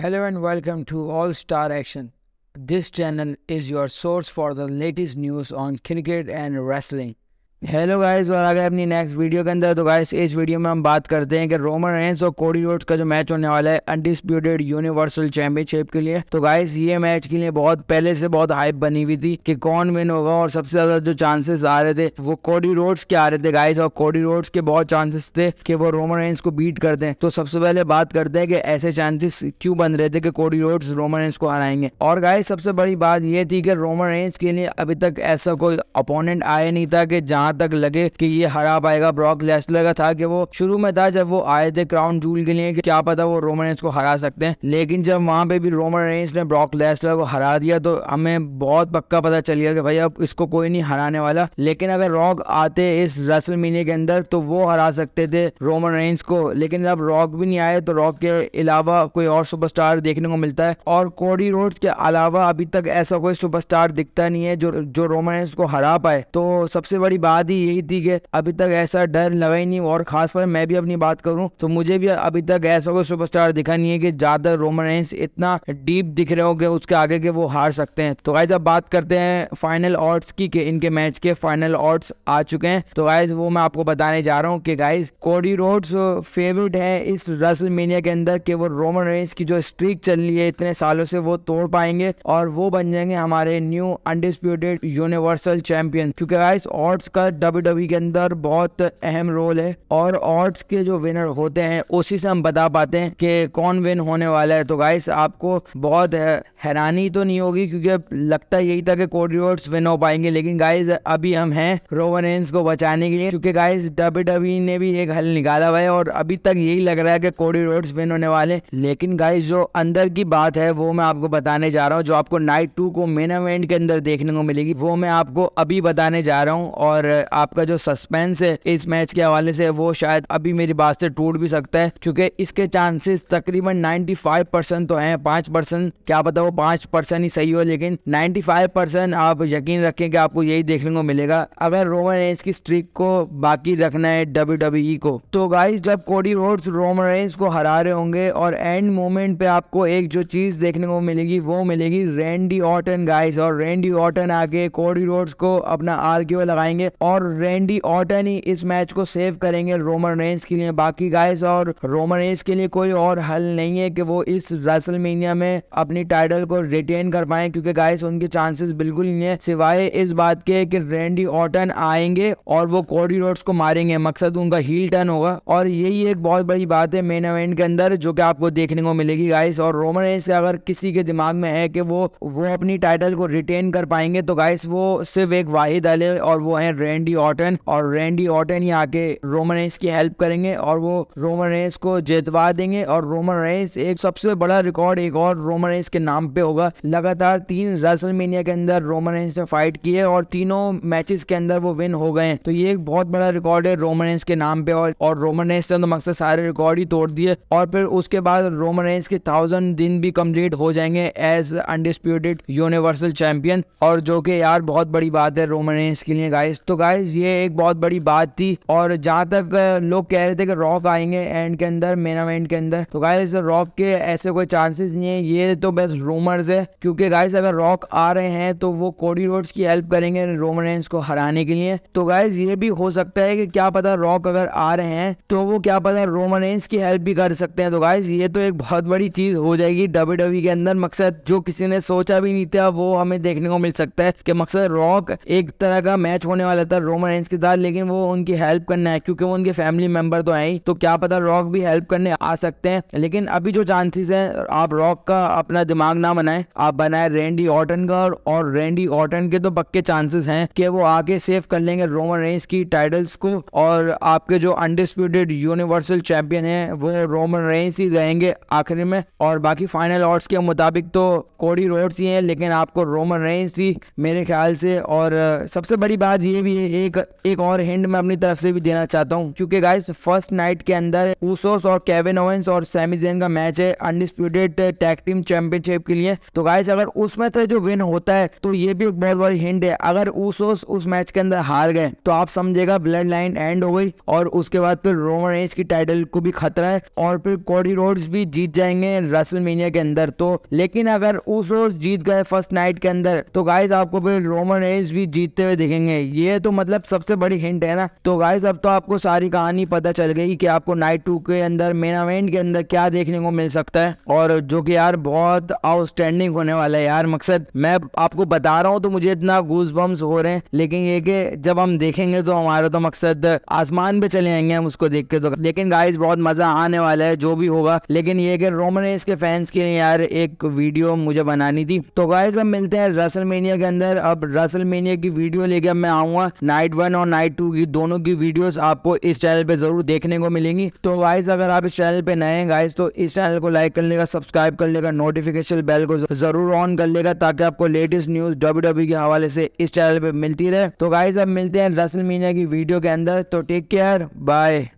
Hello and welcome to All Star Action. This channel is your source for the latest news on cricket and wrestling. Hello guys और आ गए अपनी next video के अंदर तो guys इस video में हम बात करते हैं कि रोमन रेंस और कोडी रोड्स का जो मैच होने वाला है अनडिस्प्यूटेड यूनिवर्सल चैंपियनशिप के लिए तो गाइस ये मैच के लिए बहुत पहले से बहुत हाइप बनी हुई थी कि कौन विन होगा और सबसे ज्यादा जो चांसेस आ रहे थे वो कोडी रोड्स के आ रहे थे गाइस और कोडी रोड्स के बहुत चांसेस थे कि वो रोमन रेंस को बीट कर दें तो सबसे पहले बात करते हैं कि ऐसे चांसेस क्यों बन रहे थे कि कोडी रोड्स रोमन रेंस को हराएंगे और गाय सबसे बड़ी बात ये थी कि रोमन रेंस के लिए अभी तक ऐसा कोई अपोनेंट आया नहीं था कि जहाँ यहाँ तक लगे कि ये हरा पाएगा ब्रॉक लेसलर का था कि वो शुरू में था जब वो आए थे क्राउन जूल के लिए कि क्या पता वो रोमन रेंस को हरा सकते हैं लेकिन जब वहाँ पे भी रोमन रेंस ने ब्रॉक लेसलर को हरा दिया तो हमें बहुत पक्का पता चल गया कि भाई अब इसको कोई नहीं हराने वाला लेकिन अगर रॉक आते इस रसल मीने के अंदर तो वो हरा सकते थे रोमन रेंस को लेकिन अब रॉक भी नहीं आए तो रॉक के अलावा कोई और सुपरस्टार देखने को मिलता है और कोडी रोड के अलावा अभी तक ऐसा कोई सुपरस्टार दिखता नहीं है जो जो रोमन रेंस को हरा पाए तो सबसे बड़ी बात बात ही यही थी कि अभी तक ऐसा डर लगा ही नहीं और खासकर मैं भी अपनी बात करूं तो मुझे भी अभी तक ऐसा कोई सुपरस्टार दिखा नहीं है कि ज्यादा रोमन रेंस इतना डीप दिख रहे हो कि उसके आगे के वो हार सकते हैं तो गाइज अब बात करते हैं फाइनल ऑर्ड्स की कि इनके मैच के फाइनल ऑर्ड्स आ चुके हैं तो गाइज वो मैं आपको बताने जा रहा हूँ कि गाइज कोडी रोड्स फेवरेट है इस रसल मीनिया के अंदर कि वो रोमन रेंस की जो स्ट्रीक चल रही है इतने सालों से वो तोड़ पाएंगे और वो बन जाएंगे हमारे न्यू अनडिस्प्यूटेड यूनिवर्सल चैंपियन क्योंकि गाइस ऑर्ड्स का डब्ल्यू e के अंदर बहुत अहम रोल है और ऑर्ड्स के जो विनर होते हैं उसी से हम बता पाते हैं कि कौन विन होने वाला है तो गाइस आपको बहुत हैरानी तो नहीं होगी क्योंकि लगता यही था कि कोडियोर्स विन हो पाएंगे लेकिन गाइस अभी हम हैं रोवन एंस को बचाने के लिए क्योंकि गाइस डब्ल्यू e ने भी एक हल निकाला हुआ है और अभी तक यही लग रहा है कि कोडी रोड्स विन होने वाले लेकिन गाइस जो अंदर की बात है वो मैं आपको बताने जा रहा हूँ जो आपको नाइट टू को मेन इवेंट के अंदर देखने को मिलेगी वो मैं आपको अभी बताने जा रहा हूँ और आपका जो सस्पेंस है इस मैच के हवाले से वो शायद अभी मेरी बात से टूट भी सकता है क्योंकि इसके चांसेस तकरीबन 95 परसेंट तो हैं पांच परसेंट क्या पता वो पांच परसेंट ही सही हो लेकिन 95 परसेंट आप यकीन रखें कि आपको यही देखने को मिलेगा अगर रोमन रेंस की स्ट्रिक को बाकी रखना है डब्ल्यू e को तो गाइज जब कोडी रोड रोमन रेंस को हरा रहे होंगे और एंड मोमेंट पे आपको एक जो चीज देखने को मिलेगी वो मिलेगी रेंडी ऑटन गाइस और रेंडी ऑटन आके कोडी रोड्स को अपना आर्ग्यू लगाएंगे और और रेंडी ऑटन ही इस मैच को सेव करेंगे रोमन रेंज के लिए बाकी गाइस और रोमन रेंज के लिए कोई और हल नहीं है कि वो इस रेसलमेनिया में अपनी टाइटल को रिटेन कर पाए क्योंकि गाइस उनके चांसेस बिल्कुल नहीं है सिवाय इस बात के कि रेंडी ऑटन आएंगे और वो कोडी रोड्स को मारेंगे मकसद उनका हील टर्न होगा और यही एक बहुत बड़ी बात है मेन इवेंट के अंदर जो कि आपको देखने को मिलेगी गाइस और रोमन रेंस अगर किसी के दिमाग में है कि वो वो अपनी टाइटल को रिटेन कर पाएंगे तो गाइस वो सिर्फ एक वाहिद अल है और वो है रेंड रेंडी ऑटन और रेंडी ऑटन ही आके रोमन रेस की हेल्प करेंगे और वो रोमन रेस को जितवा देंगे और रोमन रेस एक सबसे बड़ा रिकॉर्ड एक और रोमन रेस के नाम पे होगा लगातार तीन रसलमेनिया के अंदर रोमन रेस ने फाइट की है और तीनों मैचेस के अंदर वो विन हो गए तो ये एक बहुत बड़ा रिकॉर्ड है रोमन रेस के नाम पे और, और रोमन रेस ने तो मकसद सारे रिकॉर्ड ही तोड़ दिए और फिर उसके बाद रोमन रेस के थाउजेंड दिन भी कम्प्लीट हो जाएंगे एज अनडिस्प्यूटेड यूनिवर्सल चैंपियन और जो कि यार बहुत बड़ी बात है रोमन रेस के लिए गाइस तो गाइज ये एक बहुत बड़ी बात थी और जहाँ तक लोग कह रहे थे कि रॉफ आएंगे एंड के अंदर मेन इवेंट के अंदर तो गाइज रॉक के ऐसे कोई चांसेस नहीं है ये तो बस रूमर्स है क्योंकि गाइज अगर रॉक आ रहे हैं तो वो कोडी रोड्स की हेल्प करेंगे रोमन को हराने के लिए तो गाइज ये भी हो सकता है कि क्या पता रॉक अगर आ रहे हैं तो वो क्या पता रोमन रेंस की हेल्प भी कर सकते हैं तो गाइज ये तो एक बहुत बड़ी चीज हो जाएगी डब्ल्यू डब्ल्यू e के अंदर मकसद जो किसी ने सोचा भी नहीं था वो हमें देखने को मिल सकता है कि मकसद रॉक एक तरह का मैच होने वाला था रोमन रेंस के साथ लेकिन वो उनकी हेल्प करना है क्योंकि वो उनके फैमिली मेंबर तो हैं तो क्या पता रॉक भी हेल्प करने आ सकते हैं लेकिन अभी जो चांसेस है आप रॉक का अपना दिमाग ना बनाए आप बनाए रेंडी ऑटन का और रेंडी ऑटन के तो पक्के चांसेस हैं कि वो आगे सेव कर लेंगे रोमन रेंस की टाइटल्स को और आपके जो अनडिस्प्यूटेड यूनिवर्सल चैंपियन है वो रोमन रेंस ही रहेंगे आखिर में और बाकी फाइनल ऑर्ड्स के मुताबिक तो कोडी रोड्स ही हैं लेकिन आपको रोमन रेंस ही मेरे ख्याल से और सबसे बड़ी बात ये भी एक एक और हिंड मैं अपनी तरफ से भी देना चाहता हूँ क्योंकि गाइस फर्स्ट नाइट के अंदर ऊसोस और केविन ओवेंस और सेमीजेन का मैच है अनडिस्प्यूटेड टैग टीम चैंपियनशिप के लिए तो गाइस अगर उसमें से जो विन होता है तो ये भी एक बहुत बड़ी हिंड है अगर ऊसोस उस मैच के अंदर हार गए तो आप समझेगा ब्लड लाइन एंड हो गई और उसके बाद फिर रोमन रेंज की टाइटल को भी खतरा है और फिर कॉडी रोड भी जीत जाएंगे रसलमेनिया के अंदर तो लेकिन अगर उस जीत गए फर्स्ट नाइट के अंदर तो गाइस आपको फिर रोमन रेंज भी जीतते हुए देखेंगे ये तो तो मतलब सबसे बड़ी हिंट है ना तो गाइज अब तो आपको सारी कहानी पता चल गई कि आपको नाइट टू के अंदर मेन इवेंट के अंदर क्या देखने को मिल सकता है और जो कि यार बहुत आउटस्टैंडिंग होने वाला है यार मकसद मैं आपको बता रहा हूँ तो मुझे इतना गूज बम्स हो रहे हैं लेकिन ये कि जब हम देखेंगे तो हमारा तो मकसद आसमान पे चले जाएंगे हम उसको देख के तो लेकिन गाइज बहुत मजा आने वाला है जो भी होगा लेकिन ये कि रोमन रेस के फैंस के लिए यार एक वीडियो मुझे बनानी थी तो गाइज हम मिलते हैं रसल के अंदर अब रसल की वीडियो लेके मैं आऊंगा नाइट वन और नाइट टू की दोनों की वीडियोस आपको इस चैनल पे जरूर देखने को मिलेंगी तो गाइज अगर आप इस चैनल पे नए हैं गाइज तो इस चैनल को लाइक कर लेगा सब्सक्राइब कर लेगा नोटिफिकेशन बेल को जरूर ऑन कर लेगा ताकि आपको लेटेस्ट न्यूज डब्ल्यू के हवाले से इस चैनल पे मिलती रहे तो गाइज अब मिलते हैं रसल मीना की वीडियो के अंदर तो टेक केयर बाय